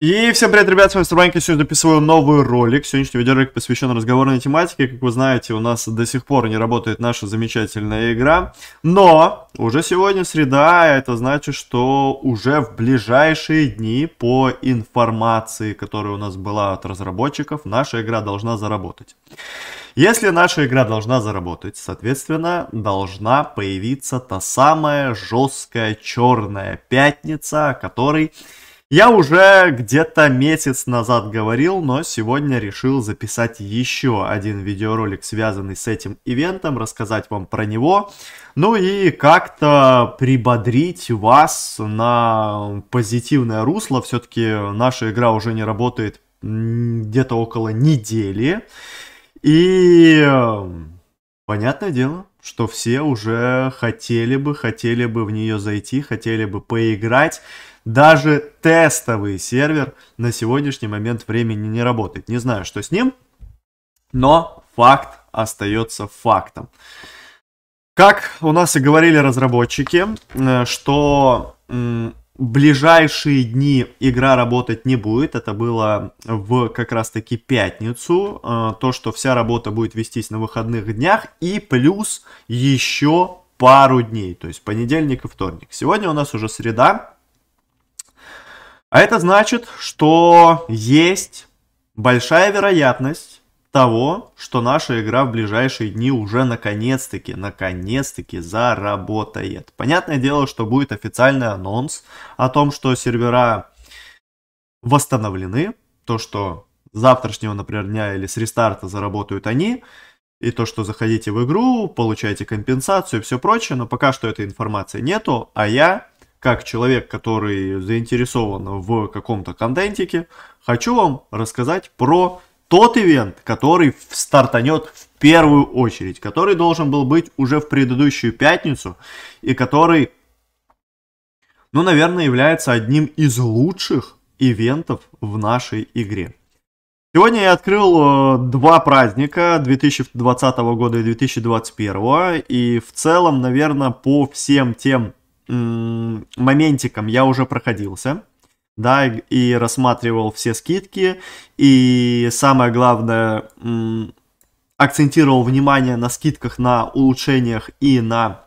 И всем привет, ребят, с вами Стурбанька, сегодня записываю новый ролик. Сегодняшний видеоролик посвящен разговорной тематике. Как вы знаете, у нас до сих пор не работает наша замечательная игра. Но уже сегодня среда, а это значит, что уже в ближайшие дни по информации, которая у нас была от разработчиков, наша игра должна заработать. Если наша игра должна заработать, соответственно, должна появиться та самая жесткая черная пятница, о которой я уже где-то месяц назад говорил, но сегодня решил записать еще один видеоролик, связанный с этим ивентом, рассказать вам про него, ну и как-то прибодрить вас на позитивное русло. Все-таки наша игра уже не работает где-то около недели. И Понятное дело, что все уже хотели бы, хотели бы в нее зайти, хотели бы поиграть. Даже тестовый сервер на сегодняшний момент времени не работает. Не знаю, что с ним, но факт остается фактом. Как у нас и говорили разработчики, э, что ближайшие дни игра работать не будет. Это было в как раз-таки пятницу. Э, то, что вся работа будет вестись на выходных днях. И плюс еще пару дней. То есть понедельник и вторник. Сегодня у нас уже среда. А это значит, что есть большая вероятность, того, что наша игра в ближайшие дни уже наконец-таки, наконец-таки заработает. Понятное дело, что будет официальный анонс о том, что сервера восстановлены, то, что с завтрашнего, например, дня или с рестарта заработают они, и то, что заходите в игру, получаете компенсацию и все прочее, но пока что этой информации нету, а я, как человек, который заинтересован в каком-то контентике, хочу вам рассказать про тот ивент, который стартанет в первую очередь, который должен был быть уже в предыдущую пятницу и который, ну, наверное, является одним из лучших ивентов в нашей игре. Сегодня я открыл э, два праздника 2020 года и 2021, и в целом, наверное, по всем тем моментикам я уже проходился да, и рассматривал все скидки, и самое главное, акцентировал внимание на скидках, на улучшениях и на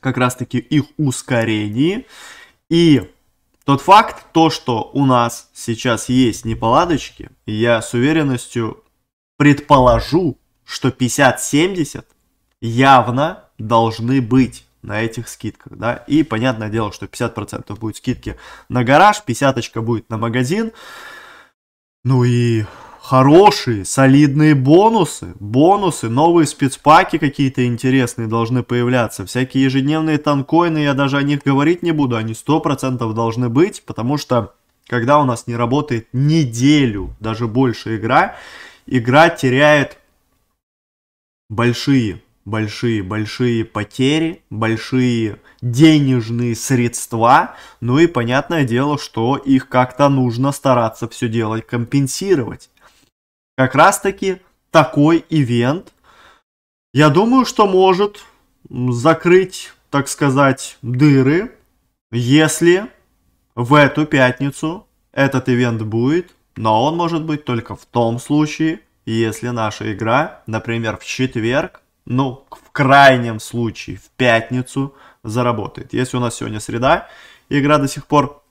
как раз-таки их ускорении. И тот факт, то, что у нас сейчас есть неполадочки, я с уверенностью предположу, что 50-70 явно должны быть на этих скидках, да, и понятное дело, что 50% будет скидки на гараж, 50 будет на магазин, ну и хорошие, солидные бонусы, бонусы, новые спецпаки какие-то интересные должны появляться, всякие ежедневные танкоины, я даже о них говорить не буду, они 100% должны быть, потому что когда у нас не работает неделю, даже больше игра, игра теряет большие большие-большие потери, большие денежные средства, ну и понятное дело, что их как-то нужно стараться все делать, компенсировать. Как раз таки такой ивент, я думаю, что может закрыть, так сказать, дыры, если в эту пятницу этот ивент будет, но он может быть только в том случае, если наша игра, например, в четверг ну, в крайнем случае, в пятницу заработает. Если у нас сегодня среда, игра до сих пор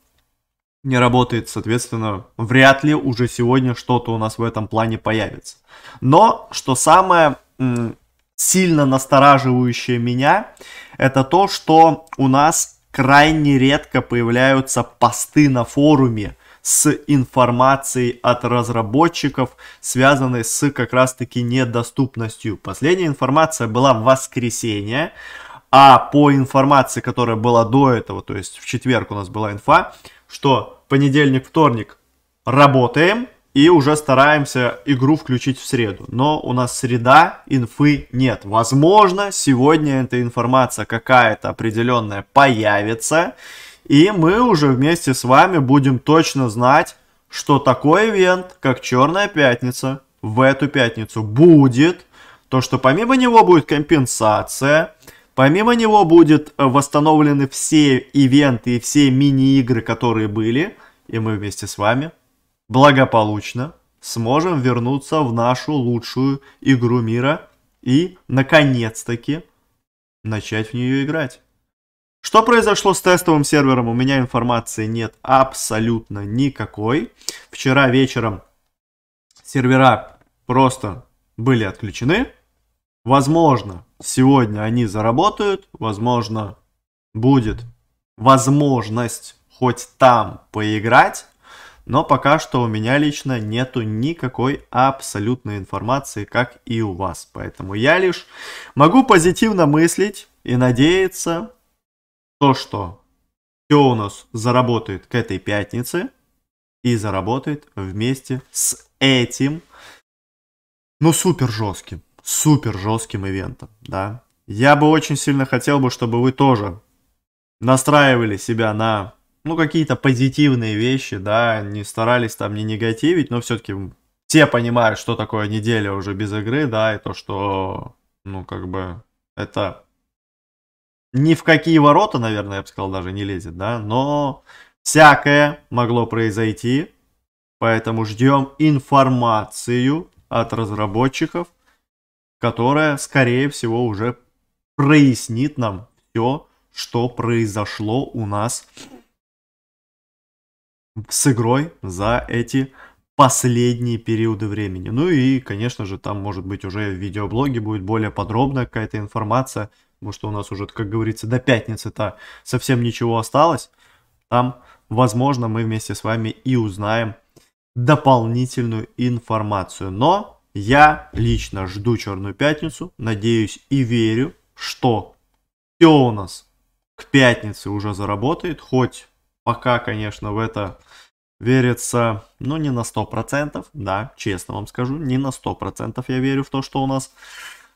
не работает, соответственно, вряд ли уже сегодня что-то у нас в этом плане появится. Но, что самое сильно настораживающее меня, это то, что у нас крайне редко появляются посты на форуме, с информацией от разработчиков, связанной с как раз-таки недоступностью. Последняя информация была в воскресенье, а по информации, которая была до этого, то есть в четверг у нас была инфа, что понедельник, вторник работаем, и уже стараемся игру включить в среду. Но у нас среда, инфы нет. Возможно, сегодня эта информация какая-то определенная появится, и мы уже вместе с вами будем точно знать, что такой ивент, как Черная Пятница, в эту пятницу будет. То, что помимо него будет компенсация, помимо него будут восстановлены все ивенты и все мини-игры, которые были. И мы вместе с вами благополучно сможем вернуться в нашу лучшую игру мира и, наконец-таки, начать в нее играть. Что произошло с тестовым сервером, у меня информации нет абсолютно никакой. Вчера вечером сервера просто были отключены. Возможно, сегодня они заработают, возможно, будет возможность хоть там поиграть, но пока что у меня лично нету никакой абсолютной информации, как и у вас. Поэтому я лишь могу позитивно мыслить и надеяться, то, что все у нас заработает к этой пятнице и заработает вместе с этим, ну, супер жестким, супер жестким ивентом, да. Я бы очень сильно хотел бы, чтобы вы тоже настраивали себя на, ну, какие-то позитивные вещи, да, не старались там не негативить, но все-таки все понимают, что такое неделя уже без игры, да, и то, что, ну, как бы, это ни в какие ворота, наверное, я бы сказал, даже не лезет, да, но всякое могло произойти, поэтому ждем информацию от разработчиков, которая, скорее всего, уже прояснит нам все, что произошло у нас с игрой за эти последние периоды времени. Ну и, конечно же, там, может быть, уже в видеоблоге будет более подробная какая-то информация потому что у нас уже, как говорится, до пятницы-то совсем ничего осталось. Там, возможно, мы вместе с вами и узнаем дополнительную информацию. Но я лично жду Черную Пятницу, надеюсь и верю, что все у нас к пятнице уже заработает, хоть пока, конечно, в это верится, ну, не на 100%, да, честно вам скажу, не на 100% я верю в то, что у нас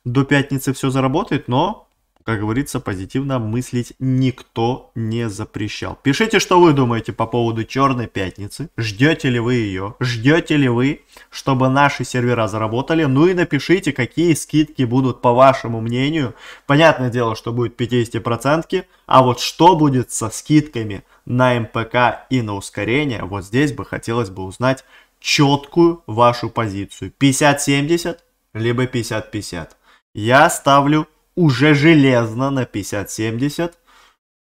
до пятницы все заработает, но как говорится, позитивно мыслить никто не запрещал. Пишите, что вы думаете по поводу Черной Пятницы. Ждете ли вы ее? Ждете ли вы, чтобы наши сервера заработали? Ну и напишите, какие скидки будут по вашему мнению. Понятное дело, что будет 50%, а вот что будет со скидками на МПК и на ускорение, вот здесь бы хотелось бы узнать четкую вашу позицию. 50-70, либо 50-50. Я ставлю уже железно на 50-70.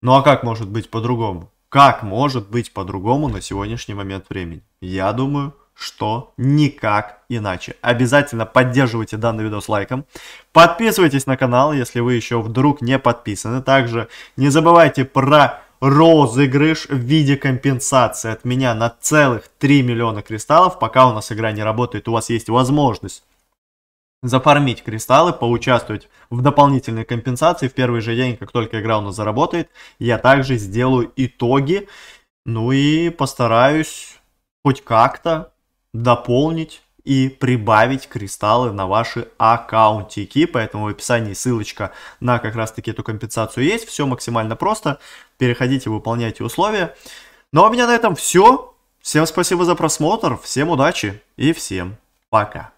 Ну а как может быть по-другому? Как может быть по-другому на сегодняшний момент времени? Я думаю, что никак иначе. Обязательно поддерживайте данный видос лайком. Подписывайтесь на канал, если вы еще вдруг не подписаны. Также не забывайте про розыгрыш в виде компенсации от меня на целых 3 миллиона кристаллов. Пока у нас игра не работает, у вас есть возможность зафармить кристаллы, поучаствовать в дополнительной компенсации. В первый же день, как только игра у нас заработает, я также сделаю итоги. Ну и постараюсь хоть как-то дополнить и прибавить кристаллы на ваши аккаунтики. Поэтому в описании ссылочка на как раз таки эту компенсацию есть. Все максимально просто. Переходите, выполняйте условия. Ну а у меня на этом все. Всем спасибо за просмотр, всем удачи и всем пока.